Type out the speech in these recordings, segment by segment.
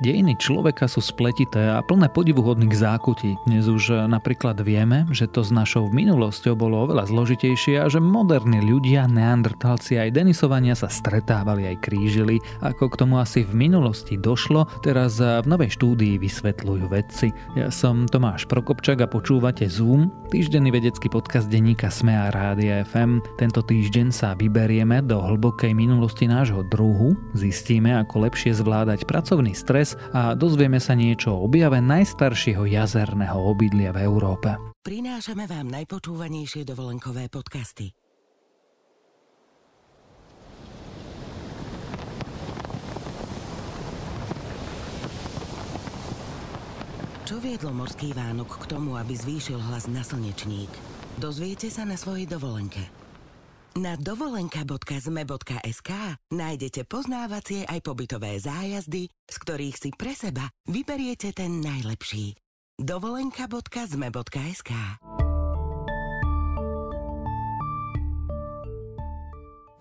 Dejiny človeka sú spletité a plné podivuhodných zákutí. Dnes už eh, napríklad vieme, že to s našou minulosťou bolo oveľa zložitejšie a že moderní ľudia, neandrtalci aj denisovania sa stretávali aj krížili. Ako k tomu asi v minulosti došlo, teraz eh, v novej štúdii vysvetľujú vedci. Ja som Tomáš Prokopčak a počúvate Zoom, týždenný vedecký podcast denníka SME a Rádia FM. Tento týždeň sa vyberieme do hlbokej minulosti nášho druhu, zistíme, ako lepšie zvládať pracovný stres a dozvieme sa niečo o objave najstaršieho jazerného obydlia v Európe. Prinášame vám najpočúvanejšie dovolenkové podcasty. Čo viedlo morský Vánok k tomu, aby zvýšil hlas na slnečník? Dozviete sa na svojej dovolenke. Na dovolenka.zme.sk nájdete poznávacie aj pobytové zájazdy, z ktorých si pre seba vyberiete ten najlepší. dovolenka.zme.sk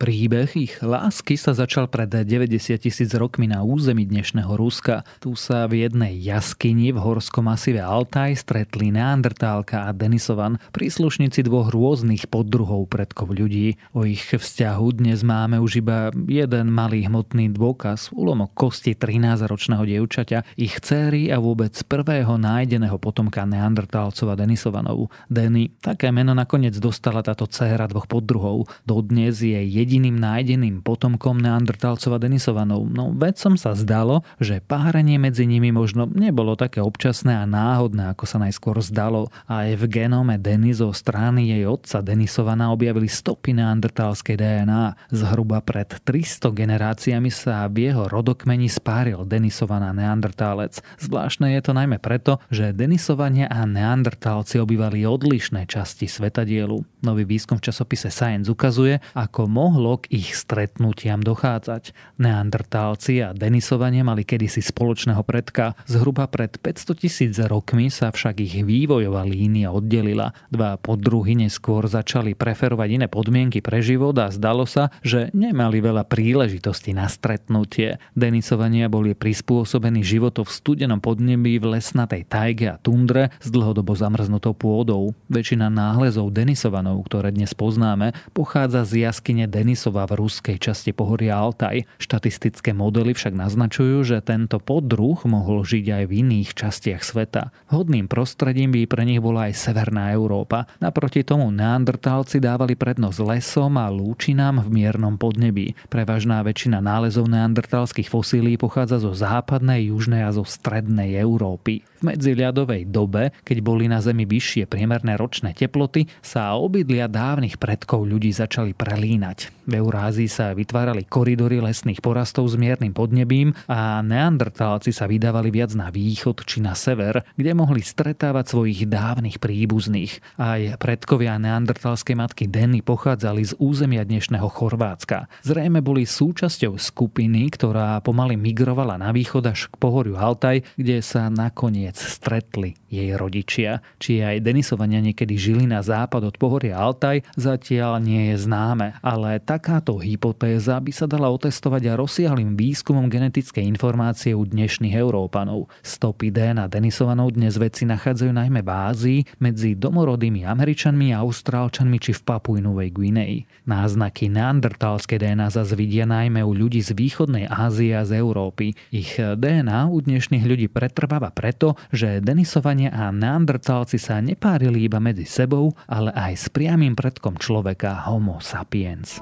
Príbeh ich lásky sa začal pred 90 tisíc rokmi na území dnešného Ruska. Tu sa v jednej jaskyni v horskom masive Altaj stretli Neandertálka a Denisovan, príslušníci dvoch rôznych poddruhov predkov ľudí. O ich vzťahu dnes máme už iba jeden malý hmotný dôkaz, úlomok kosti 13-ročného dievčaťa, ich céry a vôbec prvého nájdeného potomka Neandertálcov a Denisovanov. Denny, také meno nakoniec dostala táto céra dvoch poddruhov. Dodnes je jediný jediným nájdeným potomkom Neandertalcova Denisovanov, no som sa zdalo, že páranie medzi nimi možno nebolo také občasné a náhodné, ako sa najskôr zdalo. A aj v genome Deniso zo strany jej otca Denisovana objavili stopy neandertalskej DNA. Zhruba pred 300 generáciami sa v jeho rodokmeni spáril Denisovaná neandertálec. Zvláštne je to najmä preto, že Denisovania a neandertálci obývali odlišné časti svetadielu. Nový výskum v časopise Science ukazuje, ako mohol mohlo k ich stretnutiam dochádzať. Neandertálci a denisovanie mali kedysi spoločného predka. Zhruba pred 500 tisíc rokmi sa však ich vývojová línia oddelila. Dva podruhy neskôr začali preferovať iné podmienky pre život a zdalo sa, že nemali veľa príležitosti na stretnutie. Denisovania boli prispôsobení životu v studenom podnebí v lesnatej tajge a tundre s dlhodobo zamrznutou pôdou. Väčšina náhlezov Denisovanov, ktoré dnes poznáme, pochádza z jaskyne Denisovania Denisova v ruskej časti pohoria Altaj. Štatistické modely však naznačujú, že tento podruh mohol žiť aj v iných častiach sveta. Hodným prostredím by pre nich bola aj Severná Európa. Naproti tomu neandrtálci dávali prednosť lesom a lúčinám v miernom podnebí. Prevažná väčšina nálezov neandrtálskych fosílií pochádza zo západnej, južnej a zo strednej Európy. V medziľadovej dobe, keď boli na Zemi vyššie priemerné ročné teploty, sa obidlia dávnych predkov ľudí začali prelínať. V Eurázii sa vytvárali koridory lesných porastov s miernym podnebím a neandertálci sa vydávali viac na východ či na sever, kde mohli stretávať svojich dávnych príbuzných. Aj predkovia neandertalskej matky Denny pochádzali z územia dnešného Chorvátska. Zrejme boli súčasťou skupiny, ktorá pomaly migrovala na východ až k pohoriu Altaj, kde sa nakoniec stretli jej rodičia. Či aj Denisovania niekedy žili na západ od pohoria Altaj, zatiaľ nie je známe, ale tak takáto hypotéza by sa dala otestovať a rozsiahlým výskumom genetickej informácie u dnešných Európanov. Stopy DNA Denisovanov dnes vedci nachádzajú najmä v Ázii, medzi domorodými Američanmi, Austrálčanmi či v Papuj Novej Guinei. Náznaky neandertalskej DNA zase vidia najmä u ľudí z východnej Ázie a z Európy. Ich DNA u dnešných ľudí pretrváva preto, že Denisovania a neandertalci sa nepárili iba medzi sebou, ale aj s priamým predkom človeka Homo sapiens.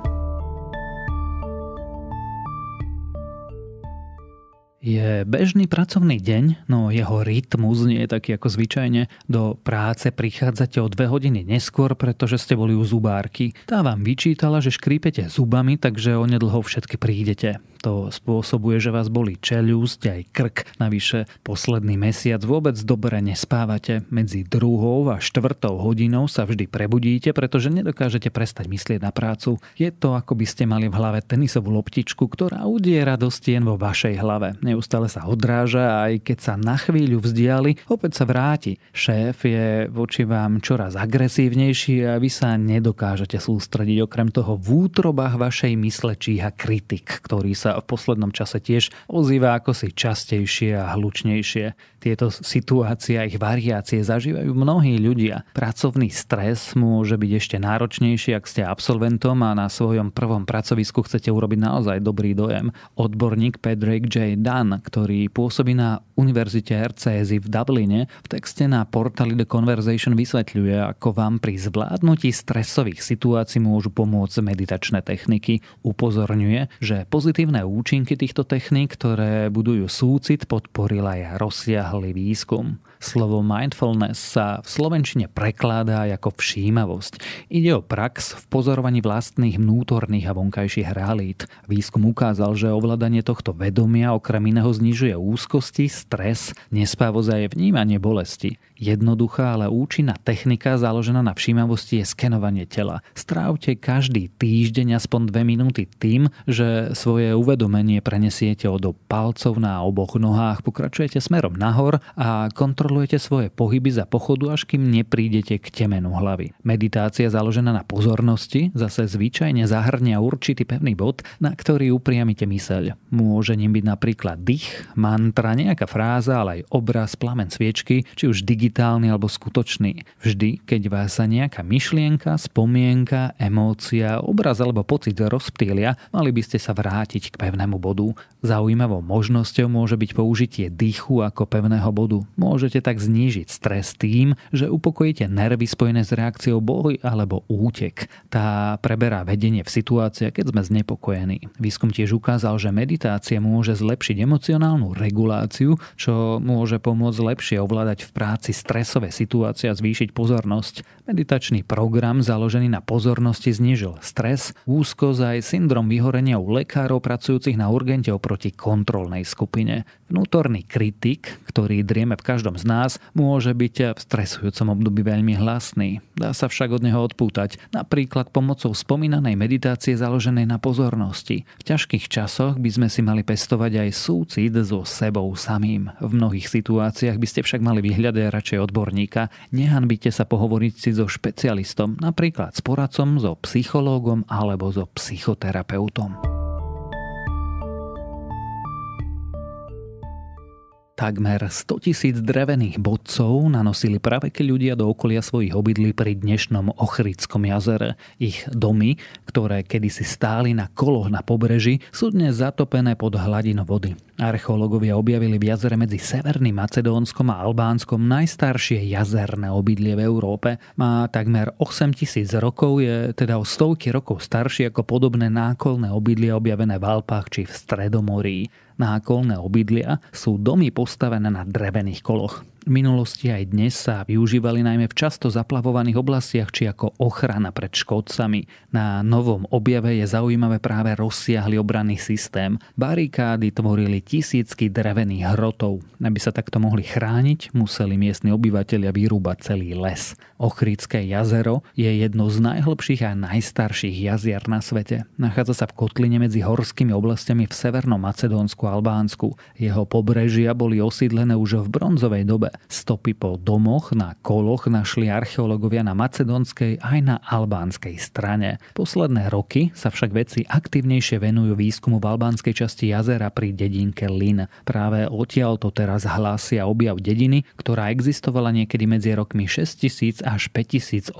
Je bežný pracovný deň, no jeho rytmus nie je taký ako zvyčajne. Do práce prichádzate o dve hodiny neskôr, pretože ste boli u zubárky. Tá vám vyčítala, že škrípete zubami, takže onedlho všetky prídete. To spôsobuje, že vás boli čeliusť aj krk. Navyše posledný mesiac vôbec dobre nespávate. Medzi druhou a štvrtou hodinou sa vždy prebudíte, pretože nedokážete prestať myslieť na prácu. Je to, ako by ste mali v hlave tenisovú loptičku, ktorá udiera do stien vo vašej hlave. Neustále sa odráža a aj keď sa na chvíľu vzdiali, opäť sa vráti. Šéf je voči vám čoraz agresívnejší a vy sa nedokážete sústrediť. Okrem toho v útrobách vašej mysle číha kritik, ktorý sa sa v poslednom čase tiež ozýva ako si častejšie a hlučnejšie. Tieto situácie a ich variácie zažívajú mnohí ľudia. Pracovný stres môže byť ešte náročnejší, ak ste absolventom a na svojom prvom pracovisku chcete urobiť naozaj dobrý dojem. Odborník Patrick J. Dunn, ktorý pôsobí na Univerzite RCSI v Dubline, v texte na portali The Conversation vysvetľuje, ako vám pri zvládnutí stresových situácií môžu pomôcť meditačné techniky. Upozorňuje, že pozitívne pozitívne účinky týchto techník, ktoré budujú súcit, podporil aj rozsiahly výskum. Slovo mindfulness sa v slovenčine prekladá ako všímavosť. Ide o prax v pozorovaní vlastných vnútorných a vonkajších realít. Výskum ukázal, že ovládanie tohto vedomia okrem iného znižuje úzkosti, stres, nespávoza je vnímanie bolesti. Jednoduchá, ale účinná technika založená na všímavosti je skenovanie tela. Strávte každý týždeň aspoň dve minúty tým, že svoje uvedomenie prenesiete do palcov na oboch nohách, pokračujete smerom nahor a kontrolujete svoje pohyby za pochodu, až kým neprídete k temenu hlavy. Meditácia založená na pozornosti zase zvyčajne zahrňa určitý pevný bod, na ktorý upriamite myseľ. Môže ním byť napríklad dých, mantra, nejaká fráza, ale aj obraz, plamen sviečky, či už digitálne digitálny alebo skutočný. Vždy, keď vás sa nejaká myšlienka, spomienka, emócia, obraz alebo pocit rozptýlia, mali by ste sa vrátiť k pevnému bodu. Zaujímavou možnosťou môže byť použitie dýchu ako pevného bodu. Môžete tak znížiť stres tým, že upokojíte nervy spojené s reakciou boli alebo útek. Tá preberá vedenie v situácii, keď sme znepokojení. Výskum tiež ukázal, že meditácia môže zlepšiť emocionálnu reguláciu, čo môže pomôcť lepšie ovládať v práci stresové situácie a zvýšiť pozornosť. Meditačný program založený na pozornosti znižil stres, úzkosť aj syndrom vyhorenia u lekárov pracujúcich na urgente oproti kontrolnej skupine. Vnútorný kritik, ktorý drieme v každom z nás, môže byť v stresujúcom období veľmi hlasný. Dá sa však od neho odpútať, napríklad pomocou spomínanej meditácie založenej na pozornosti. V ťažkých časoch by sme si mali pestovať aj súcit so sebou samým. V mnohých situáciách by ste však mali vyhľadať radšej radšej odborníka, nehanbite sa pohovoriť si so špecialistom, napríklad s poradcom, so psychológom alebo so psychoterapeutom. Takmer 100 tisíc drevených bodcov nanosili pravekí ľudia do okolia svojich obydlí pri dnešnom Ochrickom jazere. Ich domy, ktoré kedysi stáli na koloch na pobreží, sú dnes zatopené pod hladinou vody. Archeológovia objavili v jazere medzi Severným Macedónskom a Albánskom najstaršie jazerné obydlie v Európe. Má takmer 8000 rokov, je teda o stovky rokov staršie ako podobné nákolné obydlie objavené v Alpách či v Stredomorí. Nákolné obydlia sú domy postavené na drevených koloch. V minulosti aj dnes sa využívali najmä v často zaplavovaných oblastiach či ako ochrana pred škodcami. Na novom objave je zaujímavé práve rozsiahly obranný systém. Barikády tvorili tisícky drevených hrotov. Aby sa takto mohli chrániť, museli miestni obyvateľia vyrúbať celý les. Ochrické jazero je jedno z najhlbších a najstarších jazier na svete. Nachádza sa v kotline medzi horskými oblastiami v Severnom Macedónsku a Albánsku. Jeho pobrežia boli osídlené už v bronzovej dobe. Stopy po domoch na koloch našli archeológovia na macedónskej aj na albánskej strane. Posledné roky sa však vedci aktívnejšie venujú výskumu v albánskej časti jazera pri dedinke rieke Lin. Práve odtiaľ to teraz hlásia objav dediny, ktorá existovala niekedy medzi rokmi 6000 až 5800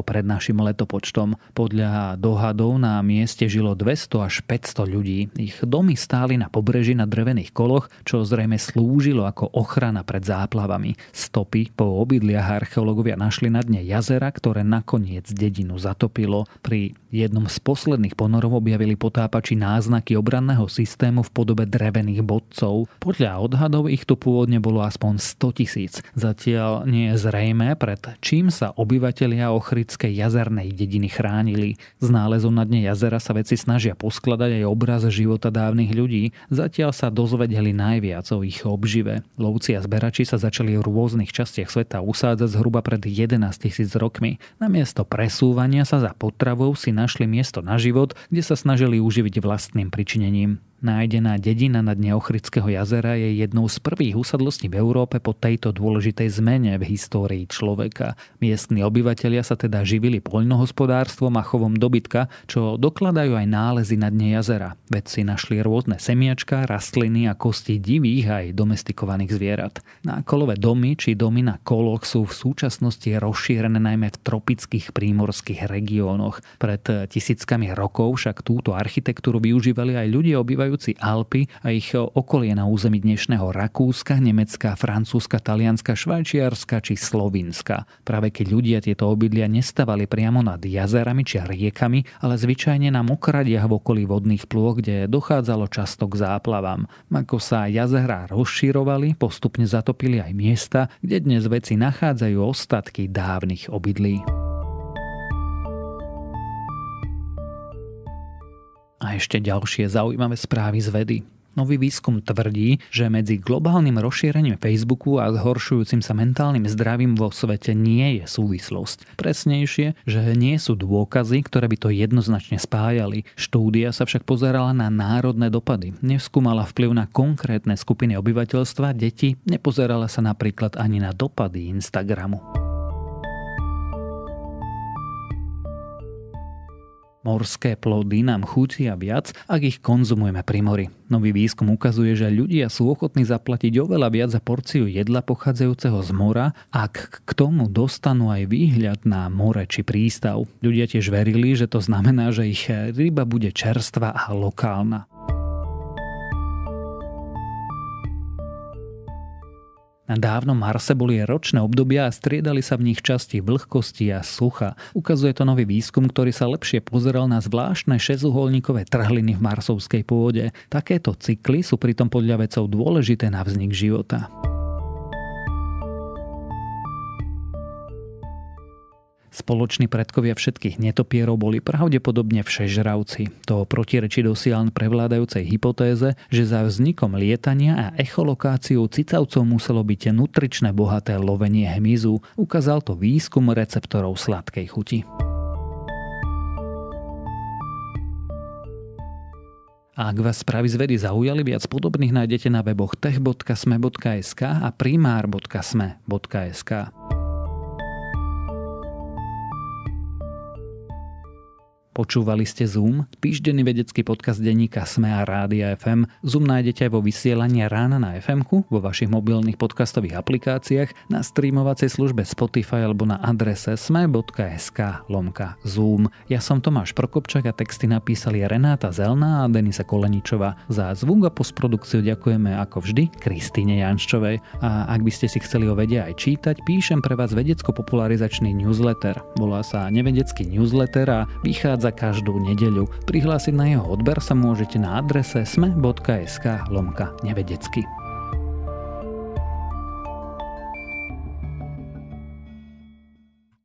pred našim letopočtom. Podľa dohadov na mieste žilo 200 až 500 ľudí. Ich domy stáli na pobreží na drevených koloch, čo zrejme slúžilo ako ochrana pred záplavami. Stopy po obydliach archeológovia našli na dne jazera, ktoré nakoniec dedinu zatopilo. Pri jednom z posledných ponorov objavili potápači náznaky obranného systému v podobe drevených volebných bodcov. Podľa odhadov ich tu pôvodne bolo aspoň 100 tisíc. Zatiaľ nie je zrejme, pred čím sa obyvatelia Ochrickej jazernej dediny chránili. Z nálezom na dne jazera sa veci snažia poskladať aj obraz života dávnych ľudí. Zatiaľ sa dozvedeli najviac o ich obžive. Lovci a zberači sa začali v rôznych častiach sveta usádzať zhruba pred 11 tisíc rokmi. Namiesto presúvania sa za potravou si našli miesto na život, kde sa snažili uživiť vlastným pričinením. Nájdená dedina na dne Ochrického jazera je jednou z prvých usadlostí v Európe po tejto dôležitej zmene v histórii človeka. Miestni obyvatelia sa teda živili poľnohospodárstvom a chovom dobytka, čo dokladajú aj nálezy na dne jazera. Vedci našli rôzne semiačka, rastliny a kosti divých aj domestikovaných zvierat. Nákolové domy či domy na koloch sú v súčasnosti rozšírené najmä v tropických prímorských regiónoch. Pred tisíckami rokov však túto architektúru využívali aj ľudia obyvajú spájajúci Alpy a ich okolie na území dnešného Rakúska, Nemecka, Francúzska, Talianska, Švajčiarska či Slovinska. Práve keď ľudia tieto obydlia nestávali priamo nad jazerami či riekami, ale zvyčajne na mokradiach v okolí vodných plôch, kde dochádzalo často k záplavám. Ako sa jazera rozširovali, postupne zatopili aj miesta, kde dnes veci nachádzajú ostatky dávnych obydlí. ešte ďalšie zaujímavé správy z vedy. Nový výskum tvrdí, že medzi globálnym rozšírením Facebooku a zhoršujúcim sa mentálnym zdravím vo svete nie je súvislosť. Presnejšie, že nie sú dôkazy, ktoré by to jednoznačne spájali. Štúdia sa však pozerala na národné dopady. Neskúmala vplyv na konkrétne skupiny obyvateľstva, deti, nepozerala sa napríklad ani na dopady Instagramu. Morské plody nám chutia viac, ak ich konzumujeme pri mori. Nový výskum ukazuje, že ľudia sú ochotní zaplatiť oveľa viac za porciu jedla pochádzajúceho z mora, ak k tomu dostanú aj výhľad na more či prístav. Ľudia tiež verili, že to znamená, že ich ryba bude čerstvá a lokálna. Na dávnom Marse boli ročné obdobia a striedali sa v nich časti vlhkosti a sucha. Ukazuje to nový výskum, ktorý sa lepšie pozeral na zvláštne šesťuholníkové trhliny v marsovskej pôde. Takéto cykly sú pritom podľa vecov dôležité na vznik života. Spoloční predkovia všetkých netopierov boli pravdepodobne všežravci. To protirečí dosiaľ prevládajúcej hypotéze, že za vznikom lietania a echolokáciou cicavcov muselo byť nutričné bohaté lovenie hmyzu, ukázal to výskum receptorov sladkej chuti. A ak vás správy z vedy zaujali, viac podobných nájdete na weboch tech.sme.sk a primár.sme.sk. Počúvali ste Zoom? Týždenný vedecký podcast denníka SME a Rádia FM. Zoom nájdete aj vo vysielaní rána na fm vo vašich mobilných podcastových aplikáciách, na streamovacej službe Spotify alebo na adrese sme.sk lomka Zoom. Ja som Tomáš Prokopčak a texty napísali Renáta Zelná a Denisa Koleničová. Za zvuk a postprodukciu ďakujeme ako vždy Kristýne Janščovej. A ak by ste si chceli o vede aj čítať, píšem pre vás vedecko-popularizačný newsletter. Volá sa Nevedecký newsletter a vychádza vychádza každú nedeľu. Prihlásiť na jeho odber sa môžete na adrese sme.sk lomka nevedecky.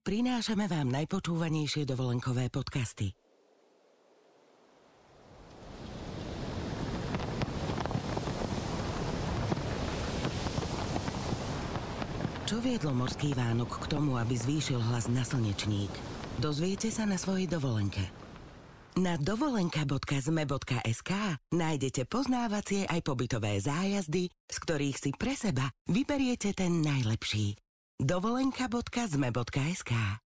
Prinášame vám najpočúvanejšie dovolenkové podcasty. Čo viedlo morský Vánok k tomu, aby zvýšil hlas na slnečník? Dozviete sa na svojej dovolenke. Na dovolenka.zme.sk nájdete poznávacie aj pobytové zájazdy, z ktorých si pre seba vyberiete ten najlepší. dovolenka.zme.sk